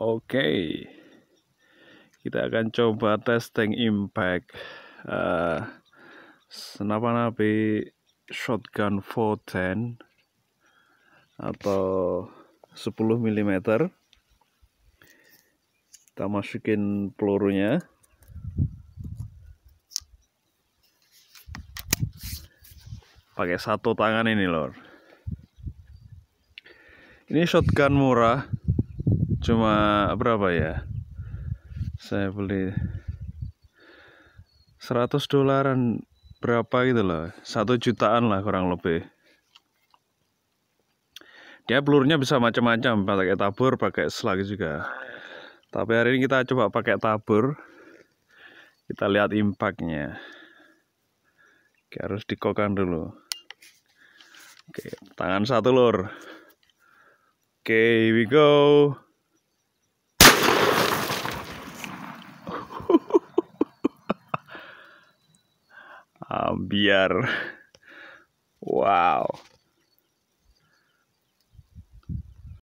Oke, kita akan coba testing impact uh, eh, senapan napi shotgun 410 atau 10 mm. Kita masukin pelurunya. Pakai satu tangan ini, Lor. Ini shotgun murah cuma berapa ya saya beli 100 dolaran berapa gitu loh satu jutaan lah kurang lebih dia pelurnya bisa macam-macam pakai tabur pakai slug juga tapi hari ini kita coba pakai tabur kita lihat impactnya Oke, harus dikokan dulu Oke, tangan satu lur. Oke, here we go. Ah, biar wow